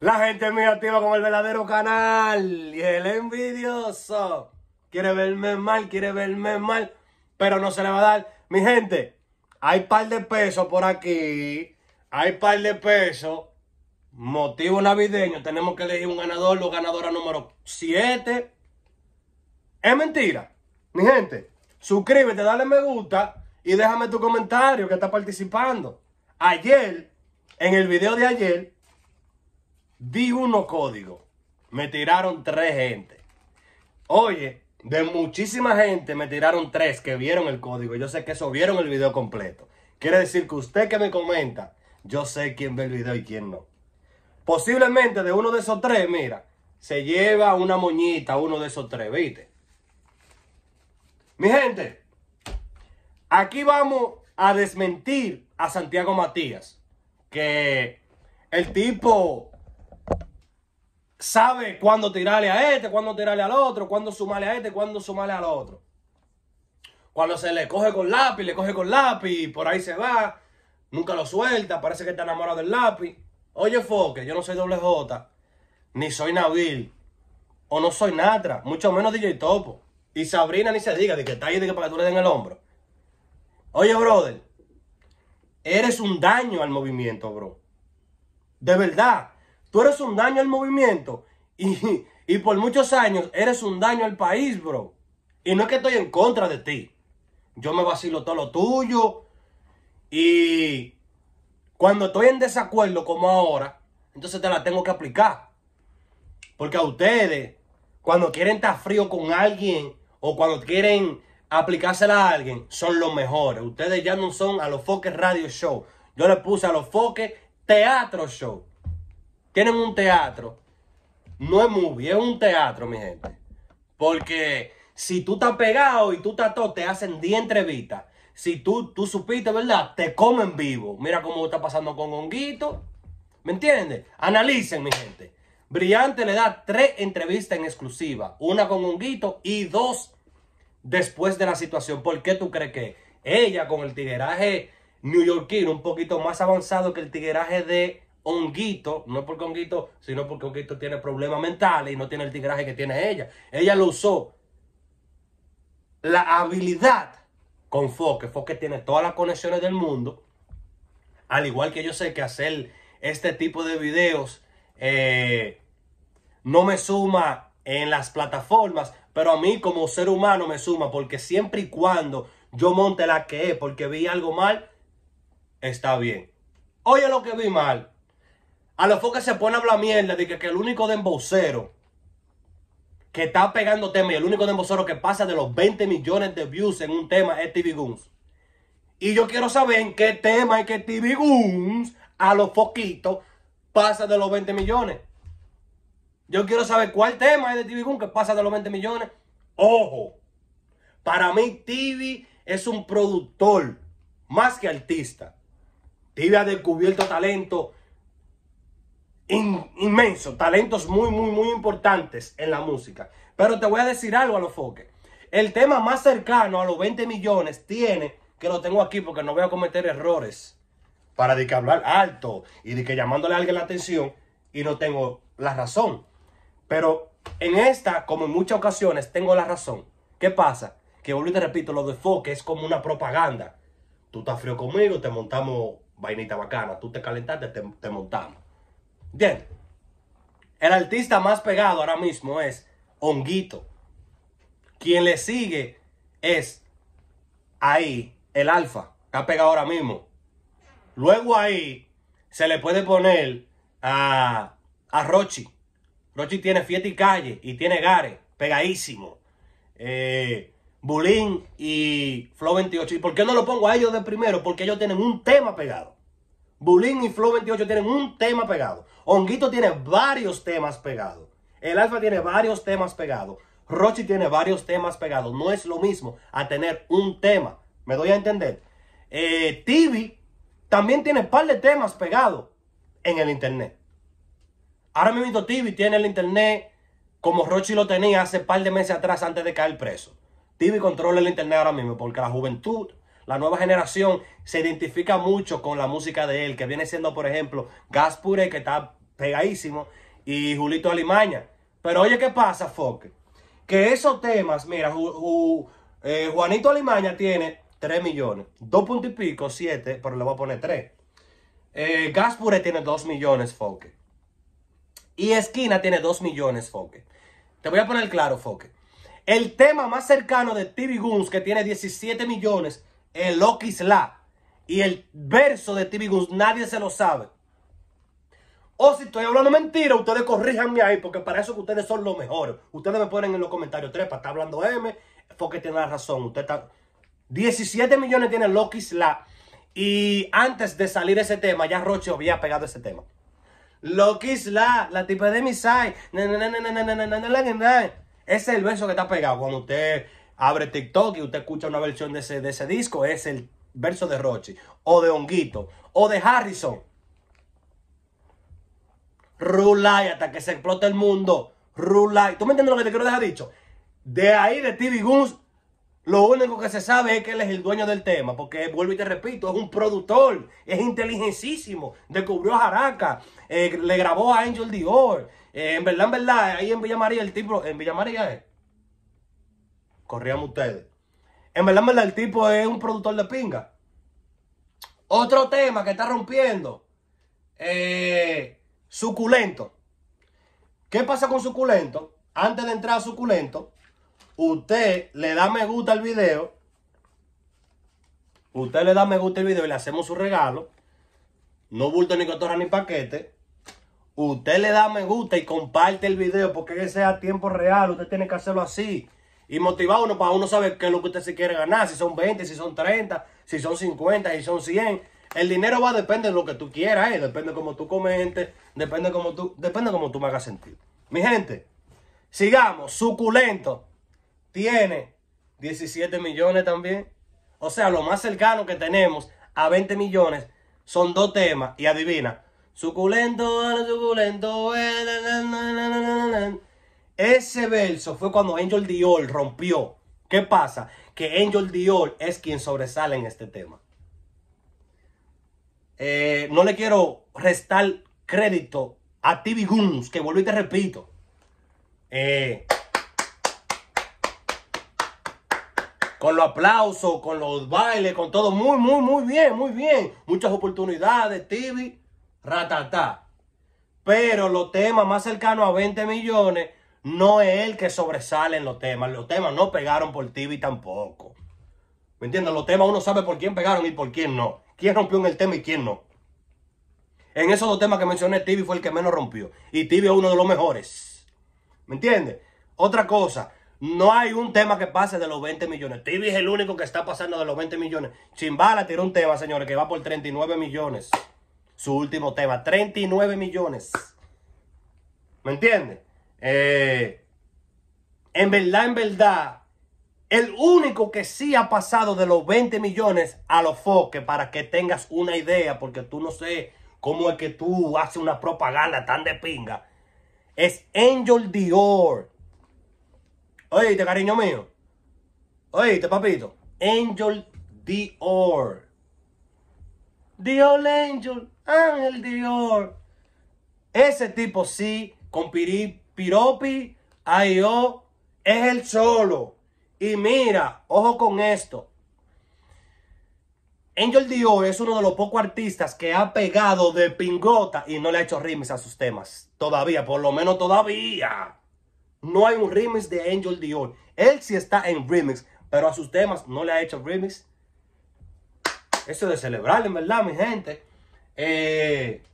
La gente mía activa con el verdadero canal. Y el envidioso. Quiere verme mal, quiere verme mal. Pero no se le va a dar. Mi gente, hay par de pesos por aquí. Hay par de pesos. Motivo navideño. Tenemos que elegir un ganador. Los ganadores número 7. Es mentira. Mi gente, suscríbete, dale me gusta y déjame tu comentario que está participando. Ayer, en el video de ayer, di uno código, me tiraron tres gente. Oye, de muchísima gente me tiraron tres que vieron el código. Yo sé que eso vieron el video completo. Quiere decir que usted que me comenta, yo sé quién ve el video y quién no. Posiblemente de uno de esos tres, mira, se lleva una moñita uno de esos tres, ¿viste? Mi gente, aquí vamos a desmentir a Santiago Matías, que el tipo sabe cuándo tirarle a este, cuándo tirarle al otro, cuándo sumarle a este, cuándo sumarle al otro. Cuando se le coge con lápiz, le coge con lápiz, por ahí se va, nunca lo suelta, parece que está enamorado del lápiz. Oye, Foque, yo no soy doble J, ni soy Nabil, o no soy Natra, mucho menos DJ Topo. Y Sabrina ni se diga de que está ahí de que para que tú le den el hombro. Oye, brother, eres un daño al movimiento, bro. De verdad. Tú eres un daño al movimiento y, y por muchos años eres un daño al país, bro. Y no es que estoy en contra de ti. Yo me vacilo todo lo tuyo. Y cuando estoy en desacuerdo como ahora, entonces te la tengo que aplicar. Porque a ustedes, cuando quieren estar frío con alguien o cuando quieren aplicársela a alguien, son los mejores. Ustedes ya no son a los foques radio show. Yo le puse a los foques teatro show. Tienen un teatro. No es movie, es un teatro, mi gente. Porque si tú estás pegado y tú estás todo, te hacen 10 entrevistas. Si tú, tú supiste, ¿verdad? Te comen vivo. Mira cómo está pasando con Honguito. ¿Me entiendes? Analicen, mi gente. Brillante le da tres entrevistas en exclusiva. Una con Honguito y dos después de la situación. ¿Por qué tú crees que ella con el tigueraje newyorkino un poquito más avanzado que el tigueraje de honguito, no porque honguito, sino porque honguito tiene problemas mentales y no tiene el tigraje que tiene ella. Ella lo usó. La habilidad con Foque. Foque tiene todas las conexiones del mundo. Al igual que yo sé que hacer este tipo de videos eh, no me suma en las plataformas, pero a mí como ser humano me suma porque siempre y cuando yo monte la que es porque vi algo mal, está bien. Oye lo que vi mal, a los focos se pone a hablar mierda de que, que el único dembocero que está pegando temas y el único dembocero que pasa de los 20 millones de views en un tema es TV Guns. Y yo quiero saber en qué tema es que TV Guns a los foquitos pasa de los 20 millones. Yo quiero saber cuál tema es de TV Guns que pasa de los 20 millones. Ojo, para mí TV es un productor más que artista. TV ha descubierto talento inmenso, talentos muy, muy, muy importantes en la música. Pero te voy a decir algo a los foques. El tema más cercano a los 20 millones tiene, que lo tengo aquí porque no voy a cometer errores, para de que hablar alto y de que llamándole a alguien la atención y no tengo la razón. Pero en esta, como en muchas ocasiones, tengo la razón. ¿Qué pasa? Que hoy te repito, lo de foque es como una propaganda. Tú estás frío conmigo, te montamos vainita bacana. Tú te calentaste, te montamos. Bien. El artista más pegado ahora mismo es Honguito. Quien le sigue es ahí el Alfa, que ha pegado ahora mismo. Luego ahí se le puede poner a, Rochi. Rochi tiene Fiesta y Calle y tiene Gare, pegadísimo. Eh, Bulín y Flow 28. ¿Y por qué no lo pongo a ellos de primero? Porque ellos tienen un tema pegado. Bulín y Flow 28 tienen un tema pegado. Honguito tiene varios temas pegados. El Alfa tiene varios temas pegados. Rochi tiene varios temas pegados. No es lo mismo a tener un tema. Me doy a entender. Eh, también tiene un par de temas pegados en el internet. Ahora mismo TV tiene el internet como Rochi lo tenía hace par de meses atrás antes de caer preso. TV controla el internet ahora mismo porque la juventud la nueva generación se identifica mucho con la música de él, que viene siendo, por ejemplo, Gaspure, que está pegadísimo, y Julito Alimaña. Pero oye, ¿qué pasa, Foque? Que esos temas, mira, eh, Juanito Alimaña tiene 3 millones, 2 puntos y pico, 7, pero le voy a poner 3. Eh, Gaspure tiene 2 millones, Foque. Y Esquina tiene 2 millones, Foque. Te voy a poner claro, Foque. El tema más cercano de TV Guns, que tiene 17 millones, el la y el verso de Goose nadie se lo sabe. O si estoy hablando mentira, ustedes corríjanme ahí, porque para eso que ustedes son los mejores. Ustedes me ponen en los comentarios, Trepa, está hablando M, porque tiene la razón. Usted está... 17 millones tiene Loki la. Y antes de salir ese tema, ya Roche había pegado ese tema. Loki Sla, la tipa de Misai. Ese es el verso que está pegado. Cuando usted abre TikTok y usted escucha una versión de ese, disco, es el verso de Rochi, o de Honguito, o de Harrison. Rulay hasta que se explote el mundo. Rulay. ¿Tú me entiendes lo que te quiero dejar dicho? De ahí de TV Guns, lo único que se sabe es que él es el dueño del tema. Porque, vuelvo y te repito, es un productor. Es inteligencísimo. Descubrió a Jaraca. Eh, le grabó a Angel Dior. Eh, en verdad, en verdad, ahí en Villa María el tipo. En Villa María es corrían ustedes. En verdad, el tipo es un productor de pinga. Otro tema que está rompiendo. Eh, suculento. ¿Qué pasa con suculento? Antes de entrar a suculento, usted le da me gusta al video. Usted le da me gusta al video y le hacemos su regalo. No bulto ni cotorra ni paquete. Usted le da me gusta y comparte el video porque que sea a tiempo real. Usted tiene que hacerlo así y motivado uno para uno saber qué es lo que usted se quiere ganar, si son 20, si son 30, si son 50, si son 100. El dinero va a depende de lo que tú quieras, ¿eh? depende de cómo tú comentes, depende de cómo tú, depende de tú me hagas sentir. Mi gente, sigamos, suculento tiene 17 millones también. O sea, lo más cercano que tenemos a 20 millones son dos temas y adivina, suculento, suculento, ese verso fue cuando Angel Dior rompió. ¿Qué pasa? Que Angel Dior es quien sobresale en este tema. Eh, no le quiero restar crédito a TV Guns, que vuelvo y te repito. Eh, con los aplausos, con los bailes, con todo. Muy, muy, muy bien, muy bien. Muchas oportunidades, TV, ratatá. Pero los temas más cercanos a 20 millones no es él que sobresale en los temas. Los temas no pegaron por TV tampoco. ¿Me entiendes? Los temas uno sabe por quién pegaron y por quién no. ¿Quién rompió en el tema y quién no? En esos dos temas que mencioné, TV fue el que menos rompió. Y TV es uno de los mejores. ¿Me entiendes? Otra cosa, no hay un tema que pase de los 20 millones. TV es el único que está pasando de los 20 millones. Chimbala tiró un tema, señores, que va por 39 millones. Su último tema, 39 millones. ¿Me entiendes? Eh, en verdad, en verdad, el único que sí ha pasado de los 20 millones a los foques para que tengas una idea, porque tú no sé cómo es que tú haces una propaganda tan de pinga, es Angel Dior. Oíste, cariño mío. Oíste, papito. Angel Dior. Dior Angel, Angel Dior. Ese tipo sí, con Piropi, I.O., es el solo. Y mira, ojo con esto. Angel Dio es uno de los pocos artistas que ha pegado de pingota y no le ha hecho remix a sus temas. Todavía, por lo menos todavía. No hay un remix de Angel Dior. Él sí está en remix, pero a sus temas no le ha hecho remix. Eso de celebrar, en verdad, mi gente. Eh,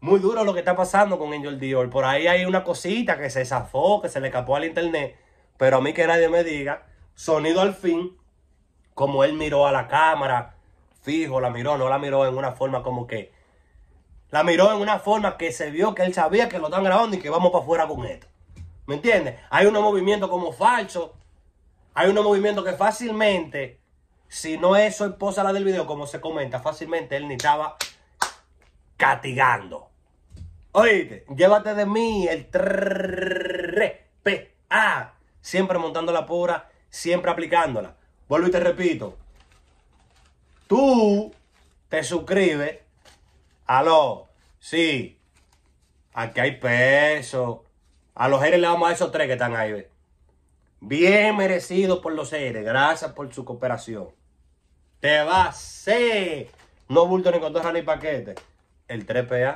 muy duro lo que está pasando con Angel Dior. Por ahí hay una cosita que se zafó, que se le escapó al internet. Pero a mí que nadie me diga, sonido al fin, como él miró a la cámara, fijo, la miró, no la miró en una forma como que... La miró en una forma que se vio que él sabía que lo están grabando y que vamos para afuera con esto. ¿Me entiendes? Hay unos movimientos como falso. Hay unos movimientos que fácilmente, si no es su esposa la del video, como se comenta, fácilmente él ni estaba castigando. Oíste, llévate de mí el 3PA. Siempre montando la pura, siempre aplicándola. Vuelvo y te repito. Tú te suscribes. Aló, sí. Aquí hay peso. A los Eres le vamos a esos tres que están ahí. Bien merecido por los Eres. Gracias por su cooperación. Te va a hacer. No bulto ni con ni paquete. El 3PA.